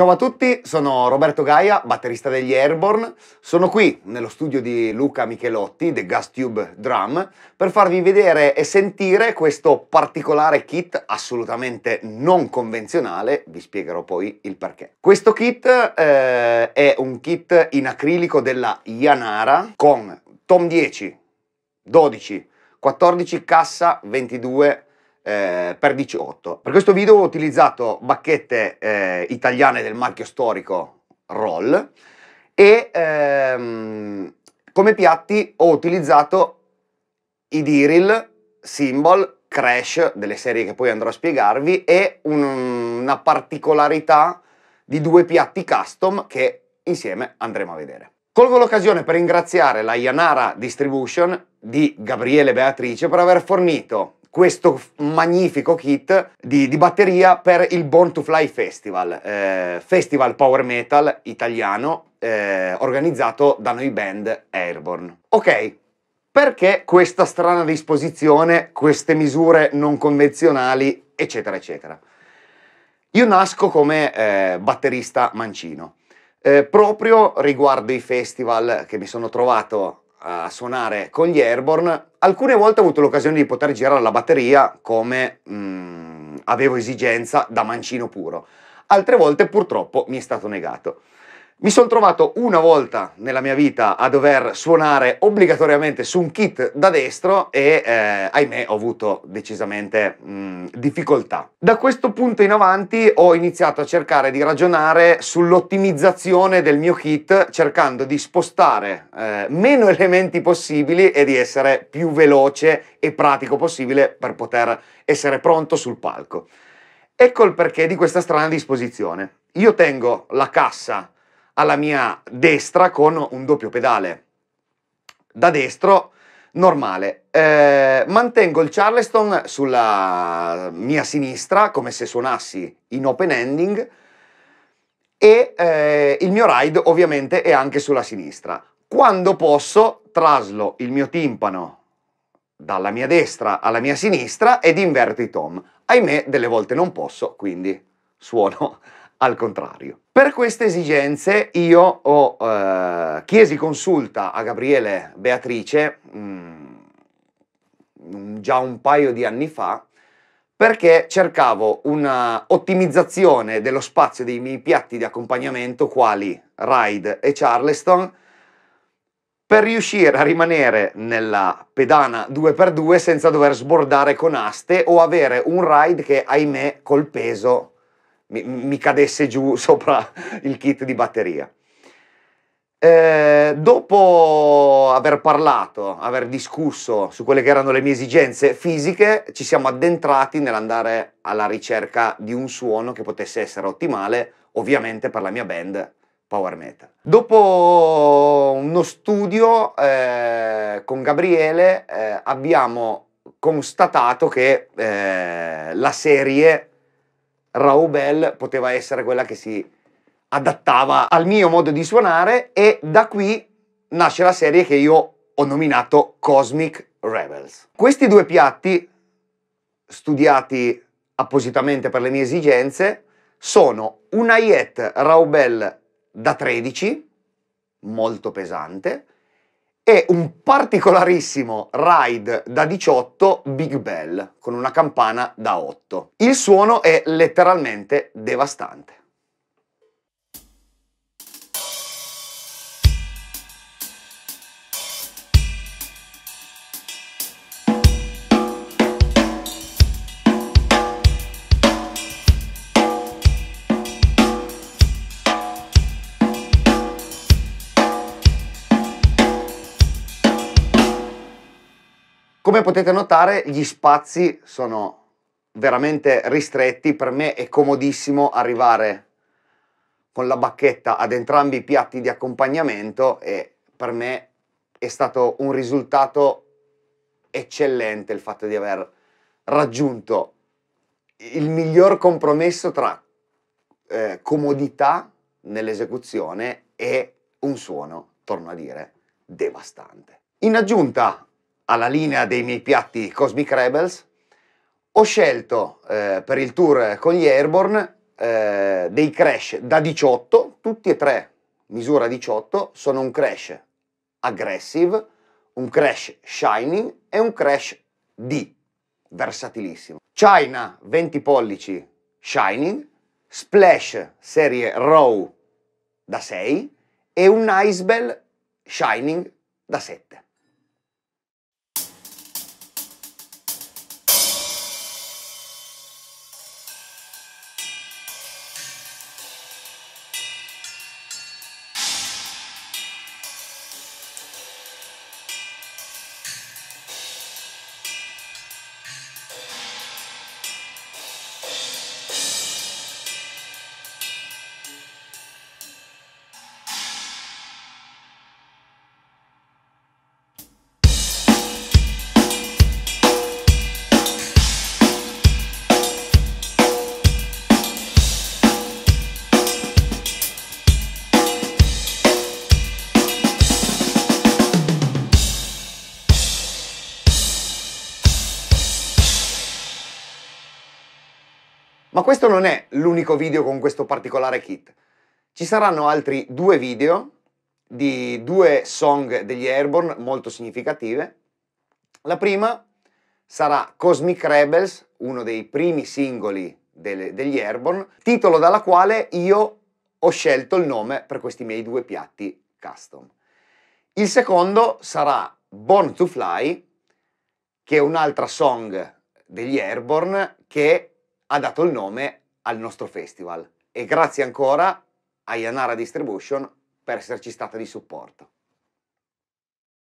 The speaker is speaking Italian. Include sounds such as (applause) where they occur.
Ciao a tutti, sono Roberto Gaia, batterista degli Airborne. Sono qui nello studio di Luca Michelotti, The Gas Tube Drum, per farvi vedere e sentire questo particolare kit assolutamente non convenzionale, vi spiegherò poi il perché. Questo kit eh, è un kit in acrilico della Yanara con tom 10, 12, 14 cassa, 22 eh, per 18. Per questo video ho utilizzato bacchette eh, italiane del marchio storico Roll e ehm, come piatti ho utilizzato i Diril, Symbol, Crash, delle serie che poi andrò a spiegarvi, e un, una particolarità di due piatti custom che insieme andremo a vedere. Colgo l'occasione per ringraziare la Yanara Distribution di Gabriele Beatrice per aver fornito questo magnifico kit di, di, batteria per il Born to Fly Festival, eh, festival power metal italiano eh, organizzato da noi band Airborne. Ok, perché questa strana disposizione, queste misure non convenzionali, eccetera, eccetera? Io nasco come eh, batterista mancino. Eh, proprio riguardo i festival che mi sono trovato a suonare con gli Airborne, alcune volte ho avuto l'occasione di poter girare la batteria come mh, mm, avevo esigenza da mancino puro, altre volte purtroppo mi è stato negato. Mi sono trovato una volta nella mia vita a dover suonare obbligatoriamente su un kit da destro e eh, ahimè ho avuto decisamente mh, mm, difficoltà. Da questo punto in avanti ho iniziato a cercare di ragionare sull'ottimizzazione del mio kit cercando di spostare eh, meno elementi possibili e di essere più veloce e pratico possibile per poter essere pronto sul palco. Ecco il perché di questa strana disposizione. Io tengo la cassa alla mia destra con un doppio pedale. Da destro normale. Eh, mantengo il Charleston sulla mia sinistra come se suonassi in open ending e eh, il mio ride ovviamente è anche sulla sinistra. Quando posso traslo il mio timpano dalla mia destra alla mia sinistra ed inverto i tom. Ahimè, delle volte non posso, quindi suono al contrario. Per queste esigenze io ho, eh, chiesi consulta a Gabriele Beatrice mh, mm, già un paio di anni fa perché cercavo un'ottimizzazione dello spazio dei miei piatti di accompagnamento quali ride e charleston per riuscire a rimanere nella pedana 2x2 senza dover sbordare con aste o avere un ride che ahimè col peso mi, mi cadesse giù (laughs) sopra il kit di batteria. Eh, dopo aver parlato, aver discusso su quelle che erano le mie esigenze fisiche, ci siamo addentrati nell'andare alla ricerca di un suono che potesse essere ottimale, ovviamente per la mia band Power Metal. Dopo uno studio eh, con Gabriele eh, abbiamo constatato che eh, la serie Raubel poteva essere quella che si adattava al mio modo di suonare e da qui nasce la serie che io ho nominato Cosmic Rebels. Questi due piatti, studiati appositamente per le mie esigenze, sono una Yet Raubel da 13, molto pesante, e un particolarissimo ride da 18 Big Bell con una campana da 8. Il suono è letteralmente devastante. Come potete notare gli spazi sono veramente ristretti, per me è comodissimo arrivare con la bacchetta ad entrambi i piatti di accompagnamento e per me è stato un risultato eccellente il fatto di aver raggiunto il miglior compromesso tra eh, comodità nell'esecuzione e un suono, torno a dire, devastante. In aggiunta alla linea dei miei piatti Cosmic Rebels, ho scelto eh, per il tour con gli Airborne eh, dei crash da 18, tutti e tre misura 18, sono un crash aggressive, un crash shining e un crash D, versatilissimo. China 20 pollici shining, splash serie row da 6 e un Icebell shining da 7. Ma questo non è l'unico video con questo particolare kit. Ci saranno altri due video di due song degli Airborne molto significative. La prima sarà Cosmic Rebels, uno dei primi singoli delle, degli Airborne, titolo dalla quale io ho scelto il nome per questi miei due piatti custom. Il secondo sarà Born to Fly, che è un'altra song degli Airborne che ha dato il nome al nostro festival e grazie ancora a Yanara Distribution per esserci stata di supporto.